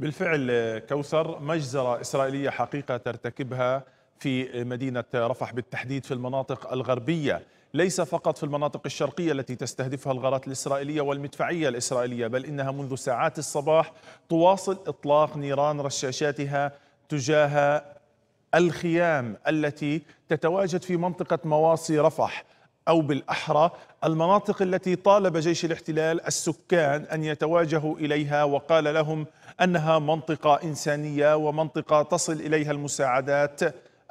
بالفعل كوثر مجزرة إسرائيلية حقيقة ترتكبها في مدينة رفح بالتحديد في المناطق الغربية ليس فقط في المناطق الشرقية التي تستهدفها الغارات الإسرائيلية والمدفعية الإسرائيلية بل إنها منذ ساعات الصباح تواصل إطلاق نيران رشاشاتها تجاه الخيام التي تتواجد في منطقة مواصي رفح أو بالأحرى المناطق التي طالب جيش الاحتلال السكان أن يتواجهوا إليها وقال لهم أنها منطقة إنسانية ومنطقة تصل إليها المساعدات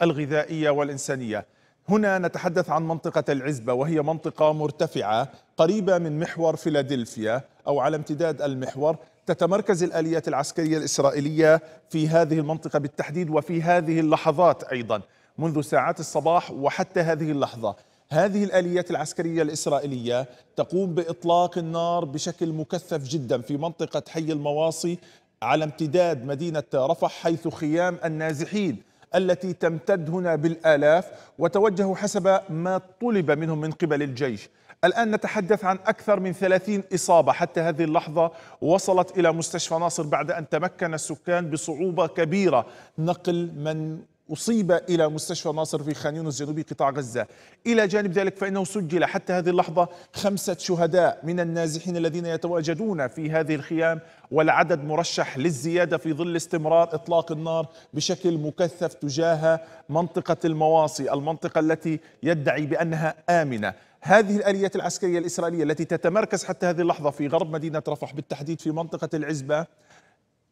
الغذائية والإنسانية هنا نتحدث عن منطقة العزبة وهي منطقة مرتفعة قريبة من محور فيلادلفيا أو على امتداد المحور تتمركز الآليات العسكرية الإسرائيلية في هذه المنطقة بالتحديد وفي هذه اللحظات أيضا منذ ساعات الصباح وحتى هذه اللحظة هذه الآليات العسكرية الإسرائيلية تقوم بإطلاق النار بشكل مكثف جدا في منطقة حي المواصي على امتداد مدينة رفح حيث خيام النازحين التي تمتد هنا بالآلاف وتوجهوا حسب ما طلب منهم من قبل الجيش الآن نتحدث عن أكثر من ثلاثين إصابة حتى هذه اللحظة وصلت إلى مستشفى ناصر بعد أن تمكن السكان بصعوبة كبيرة نقل من أصيب إلى مستشفى ناصر في خان يونس جنوبي قطاع غزة إلى جانب ذلك فإنه سجل حتى هذه اللحظة خمسة شهداء من النازحين الذين يتواجدون في هذه الخيام والعدد مرشح للزيادة في ظل استمرار إطلاق النار بشكل مكثف تجاه منطقة المواصي المنطقة التي يدعي بأنها آمنة هذه الآليات العسكرية الإسرائيلية التي تتمركز حتى هذه اللحظة في غرب مدينة رفح بالتحديد في منطقة العزبة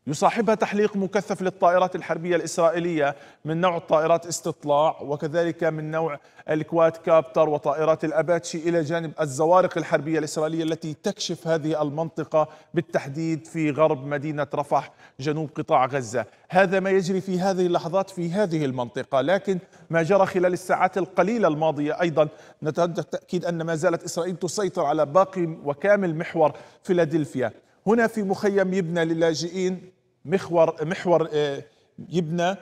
يصاحبها تحليق مكثف للطائرات الحربية الإسرائيلية من نوع الطائرات استطلاع وكذلك من نوع الكواد كابتر وطائرات الأباتشي إلى جانب الزوارق الحربية الإسرائيلية التي تكشف هذه المنطقة بالتحديد في غرب مدينة رفح جنوب قطاع غزة هذا ما يجري في هذه اللحظات في هذه المنطقة لكن ما جرى خلال الساعات القليلة الماضية أيضا نتحدث التأكيد أن ما زالت إسرائيل تسيطر على باقي وكامل محور فيلادلفيا هنا في مخيم يبنى للاجئين محور محور آه، يبنى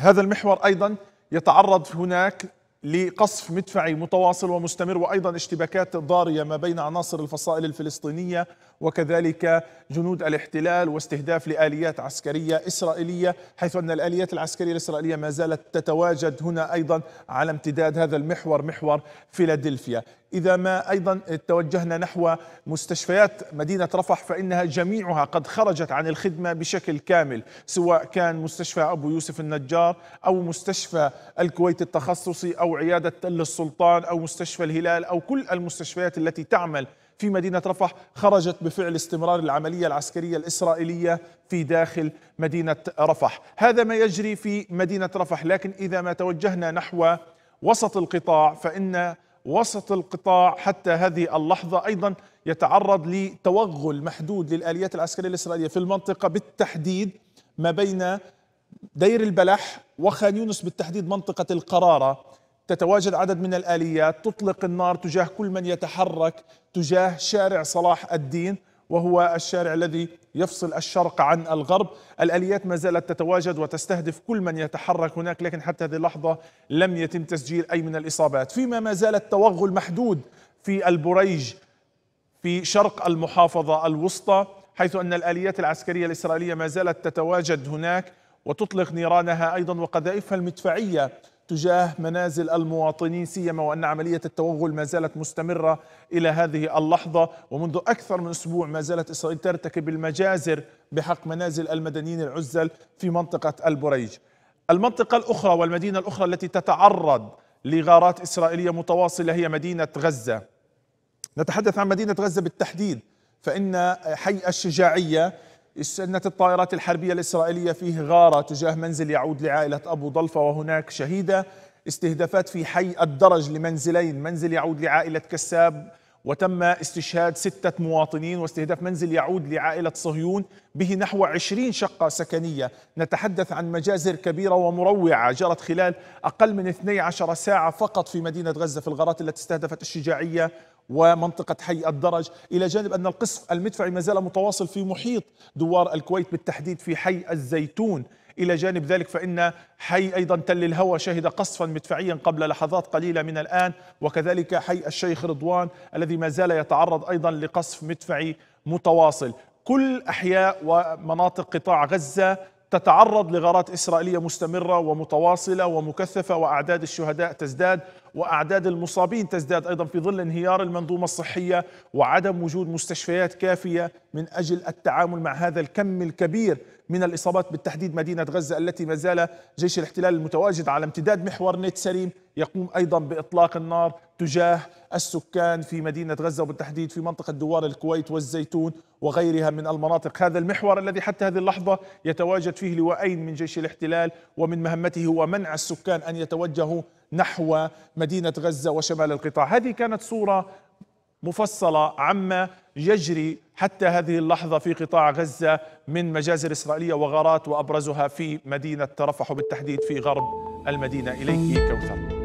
هذا المحور ايضا يتعرض هناك لقصف مدفعي متواصل ومستمر وايضا اشتباكات ضاريه ما بين عناصر الفصائل الفلسطينيه وكذلك جنود الاحتلال واستهداف لاليات عسكريه اسرائيليه حيث ان الاليات العسكريه الاسرائيليه ما زالت تتواجد هنا ايضا على امتداد هذا المحور محور فيلادلفيا إذا ما أيضا توجهنا نحو مستشفيات مدينة رفح فإنها جميعها قد خرجت عن الخدمة بشكل كامل سواء كان مستشفى أبو يوسف النجار أو مستشفى الكويت التخصصي أو عيادة تل السلطان أو مستشفى الهلال أو كل المستشفيات التي تعمل في مدينة رفح خرجت بفعل استمرار العملية العسكرية الإسرائيلية في داخل مدينة رفح هذا ما يجري في مدينة رفح لكن إذا ما توجهنا نحو وسط القطاع فإن وسط القطاع حتى هذه اللحظة أيضا يتعرض لتوغل محدود للآليات العسكرية الإسرائيلية في المنطقة بالتحديد ما بين دير البلح وخان يونس بالتحديد منطقة القرارة تتواجد عدد من الآليات تطلق النار تجاه كل من يتحرك تجاه شارع صلاح الدين وهو الشارع الذي يفصل الشرق عن الغرب الآليات ما زالت تتواجد وتستهدف كل من يتحرك هناك لكن حتى هذه اللحظة لم يتم تسجيل أي من الإصابات فيما ما زال التوغل محدود في البريج في شرق المحافظة الوسطى حيث أن الآليات العسكرية الإسرائيلية ما زالت تتواجد هناك وتطلق نيرانها أيضا وقذائفها المدفعية تجاه منازل المواطنين سيما وأن عملية التوغل ما زالت مستمرة إلى هذه اللحظة ومنذ أكثر من أسبوع ما زالت إسرائيل ترتكب المجازر بحق منازل المدنيين العزل في منطقة البريج المنطقة الأخرى والمدينة الأخرى التي تتعرض لغارات إسرائيلية متواصلة هي مدينة غزة نتحدث عن مدينة غزة بالتحديد فإن حي الشجاعية استنت الطائرات الحربية الإسرائيلية فيه غارة تجاه منزل يعود لعائلة أبو ضلفة وهناك شهيدة استهدافات في حي الدرج لمنزلين منزل يعود لعائلة كساب وتم استشهاد ستة مواطنين واستهداف منزل يعود لعائلة صهيون به نحو عشرين شقة سكنية نتحدث عن مجازر كبيرة ومروعة جرت خلال أقل من 12 ساعة فقط في مدينة غزة في الغارات التي استهدفت الشجاعية ومنطقة حي الدرج إلى جانب أن القصف المدفعي ما زال متواصل في محيط دوار الكويت بالتحديد في حي الزيتون إلى جانب ذلك فإن حي أيضا تل الهوى شهد قصفا مدفعيا قبل لحظات قليلة من الآن وكذلك حي الشيخ رضوان الذي ما زال يتعرض أيضا لقصف مدفعي متواصل كل أحياء ومناطق قطاع غزة تتعرض لغارات إسرائيلية مستمرة ومتواصلة ومكثفة وأعداد الشهداء تزداد وأعداد المصابين تزداد أيضا في ظل انهيار المنظومة الصحية وعدم وجود مستشفيات كافية من أجل التعامل مع هذا الكم الكبير من الإصابات بالتحديد مدينة غزة التي ما زال جيش الاحتلال المتواجد على امتداد محور نيت سليم يقوم أيضا بإطلاق النار تجاه السكان في مدينة غزة وبالتحديد في منطقة دوار الكويت والزيتون وغيرها من المناطق هذا المحور الذي حتى هذه اللحظة يتواجد فيه لواءين من جيش الاحتلال ومن مهمته هو منع السكان أن يتوجهوا نحو مدينة غزة وشمال القطاع هذه كانت صورة مفصلة عما يجري حتى هذه اللحظة في قطاع غزة من مجازر إسرائيلية وغارات وأبرزها في مدينة رفح وبالتحديد في غرب المدينة إليك كوثر